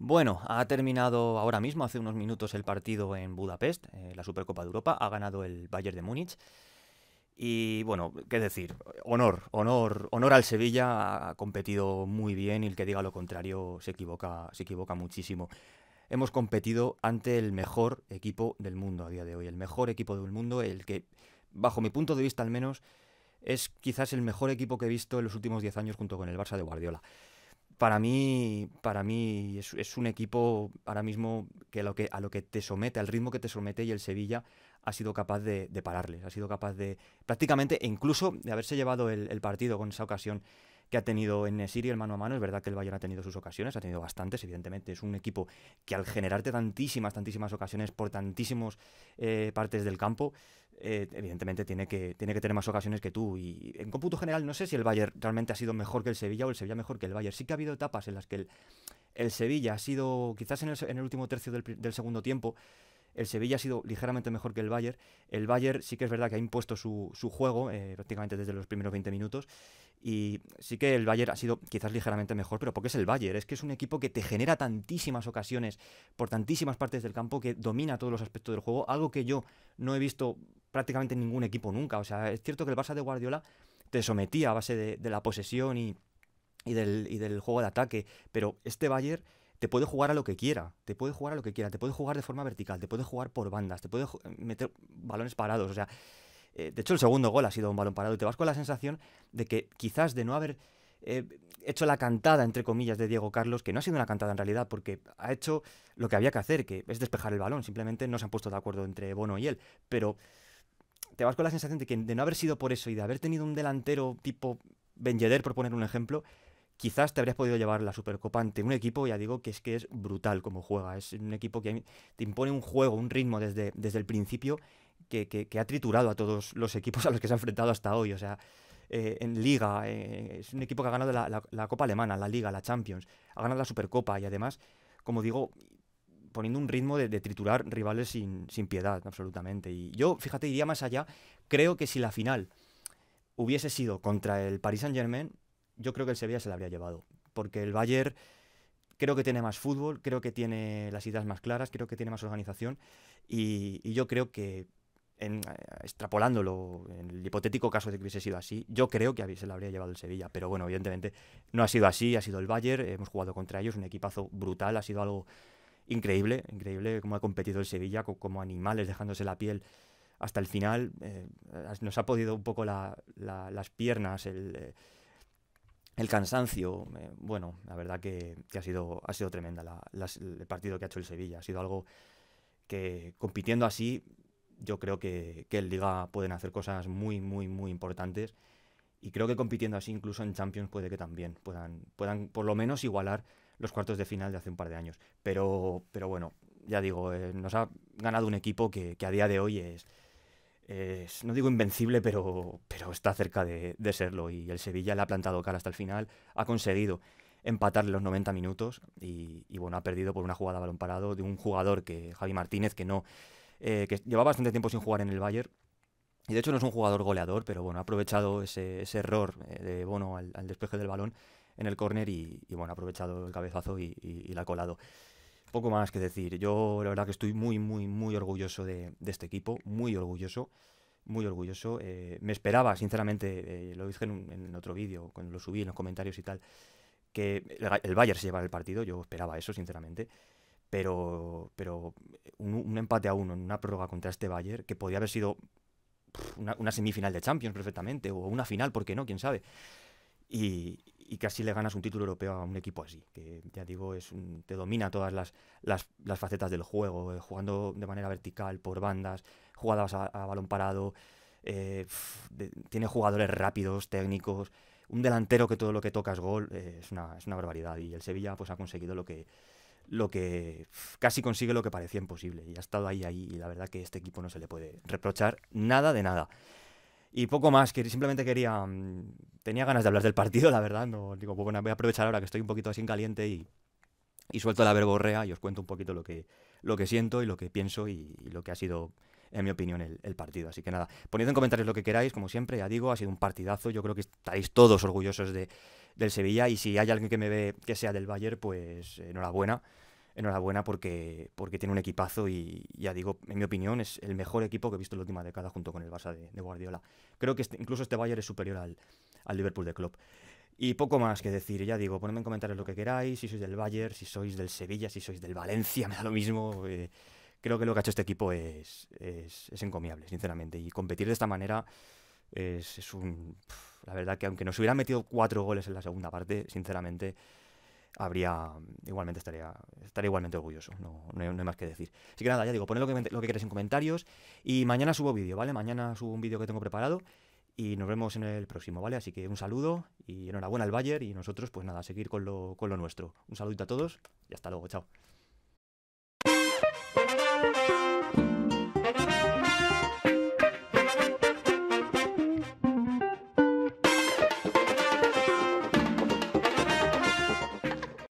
Bueno, ha terminado ahora mismo, hace unos minutos, el partido en Budapest, eh, la Supercopa de Europa, ha ganado el Bayern de Múnich. Y bueno, qué decir, honor, honor, honor al Sevilla, ha competido muy bien y el que diga lo contrario se equivoca, se equivoca muchísimo. Hemos competido ante el mejor equipo del mundo a día de hoy, el mejor equipo del mundo, el que, bajo mi punto de vista al menos, es quizás el mejor equipo que he visto en los últimos 10 años junto con el Barça de Guardiola para mí, para mí es, un equipo ahora mismo que, lo que a lo que te somete, al ritmo que te somete y el Sevilla ha sido capaz de, pararles, ha sido capaz de prácticamente, e incluso de haberse llevado el partido con esa ocasión que ha tenido en Siria el mano a mano. Es verdad que el Bayern ha tenido sus ocasiones, ha tenido bastantes, evidentemente. Es un equipo que al generarte tantísimas, tantísimas ocasiones por tantísimos eh, partes del campo, eh, evidentemente tiene que, tiene que tener más ocasiones que tú. Y en cómputo general, no sé si el Bayern realmente ha sido mejor que el Sevilla o el Sevilla mejor que el Bayern. Sí que ha habido etapas en las que el, Sevilla ha sido, quizás en el, en el último tercio del segundo tiempo, el Sevilla ha sido ligeramente mejor que el Bayern. El Bayern sí que es verdad que ha impuesto su, juego eh, prácticamente desde los primeros 20 minutos. Y sí que el Bayern ha sido quizás ligeramente mejor, pero porque es el Bayern. Es que es un equipo que te genera tantísimas ocasiones por tantísimas partes del campo que domina todos los aspectos del juego. Algo que yo no he visto prácticamente ningún equipo nunca. O sea, es cierto que el Barça de Guardiola te sometía a base de, la posesión y, del, y del juego de ataque, pero este Bayern te puede jugar a lo que quiera, te puede jugar a lo que quiera, te puede jugar de forma vertical, te puede jugar por bandas, te puede meter balones parados, o sea, eh, de hecho el segundo gol ha sido un balón parado y te vas con la sensación de que quizás de no haber eh, hecho la cantada, entre comillas, de Diego Carlos, que no ha sido una cantada en realidad, porque ha hecho lo que había que hacer, que es despejar el balón, simplemente no se han puesto de acuerdo entre Bono y él, pero te vas con la sensación de que de no haber sido por eso y de haber tenido un delantero tipo Ben por poner un ejemplo, quizás te habrías podido llevar la Supercopa ante un equipo, ya digo, que es que es brutal como juega. Es un equipo que te impone un juego, un ritmo desde, desde el principio que, ha triturado a todos los equipos a los que se ha enfrentado hasta hoy. O sea, eh, en Liga, eh, es un equipo que ha ganado la, Copa Alemana, la Liga, la Champions, ha ganado la Supercopa y además, como digo, poniendo un ritmo de, de triturar rivales sin, sin piedad, absolutamente. Y yo, fíjate, iría más allá. Creo que si la final hubiese sido contra el Paris Saint-Germain, yo creo que el Sevilla se la habría llevado. Porque el Bayern creo que tiene más fútbol, creo que tiene las ideas más claras, creo que tiene más organización. Y, yo creo que, extrapolándolo, en el hipotético caso de que hubiese sido así, yo creo que se la habría llevado el Sevilla. Pero bueno, evidentemente no ha sido así, ha sido el Bayern, hemos jugado contra ellos, un equipazo brutal, ha sido algo increíble, increíble cómo ha competido el Sevilla, como animales dejándose la piel hasta el final. Eh, nos ha podido un poco las piernas, el. Eh, el cansancio, eh, bueno, la verdad que, ha, sido, ha sido tremenda el partido que ha hecho el Sevilla. Ha sido algo que compitiendo así, yo creo que, que el Liga pueden hacer cosas muy, muy, muy importantes. Y creo que compitiendo así, incluso en Champions, puede que también puedan, puedan por lo menos igualar los cuartos de final de hace un par de años. Pero, pero bueno, ya digo, eh, nos ha ganado un equipo que a día de hoy es, es, no digo invencible, pero, está cerca de, serlo. Y el Sevilla le ha plantado cara hasta el final, ha conseguido empatarle los 90 minutos y, bueno, ha perdido por una jugada balón parado de un jugador que, Javi Martínez, que no, eh, que llevaba bastante tiempo sin jugar en el Bayern. Y de hecho no es un jugador goleador, pero bueno, ha aprovechado ese, error eh, de Bono al, despeje del balón en el córner y, bueno, ha aprovechado el cabezazo y, y la ha colado poco más que decir. Yo la verdad que estoy muy, muy, muy orgulloso de, este equipo, muy orgulloso, muy orgulloso. Eh, me esperaba, sinceramente, eh, lo dije en, otro vídeo, cuando lo subí en los comentarios y tal, que el, Bayern se llevara el partido, yo esperaba eso, sinceramente. Pero, pero un, empate a uno en una prórroga contra este Bayern, que podía haber sido una, una semifinal de Champions perfectamente, o una final, ¿por qué no? ¿Quién sabe? Y, y casi le ganas un título europeo a un equipo así, que ya digo, es te domina todas las, facetas del juego, eh, jugando de manera vertical, por bandas, jugadas a, balón parado, eh, tiene jugadores rápidos, técnicos, un delantero que todo lo que toca es gol, eh, es, una, barbaridad. Y el Sevilla pues ha conseguido lo que lo que casi consigue lo que parecía imposible y ha estado ahí ahí y la verdad que este equipo no se le puede reprochar nada de nada. Y poco más, que simplemente quería. Mm, tenía ganas de hablar del partido, la verdad. No, digo, pues bueno, voy a aprovechar ahora que estoy un poquito así en caliente y, suelto la verborrea y os cuento un poquito lo que, lo que siento y lo que pienso y, lo que ha sido, en mi opinión, el, partido. Así que nada, poned en comentarios lo que queráis, como siempre, ya digo, ha sido un partidazo. Yo creo que estaréis todos orgullosos de, del Sevilla y si hay alguien que me ve que sea del Bayern, pues enhorabuena enhorabuena porque, porque tiene un equipazo y ya digo, en mi opinión, es el mejor equipo que he visto en la última década junto con el Barça de, Guardiola. Creo que este, incluso este Bayern es superior al, al Liverpool de Klopp. Y poco más que decir, ya digo, ponedme en comentarios lo que queráis, si sois del Bayern, si sois del Sevilla, si sois del Valencia, me da lo mismo. Eh, creo que lo que ha hecho este equipo es, es, es encomiable, sinceramente. Y competir de esta manera es, es un... La verdad que aunque nos hubieran metido cuatro goles en la segunda parte, sinceramente habría igualmente estaría, estaría igualmente orgulloso, no, hay, más que decir. Así que nada, ya digo, poned lo que, lo queréis en comentarios y mañana subo vídeo, ¿vale? Mañana subo un vídeo que tengo preparado y nos vemos en el próximo, ¿vale? Así que un saludo y enhorabuena al Bayer y nosotros, pues nada, seguir con lo, con lo nuestro. Un saludito a todos y hasta luego, chao.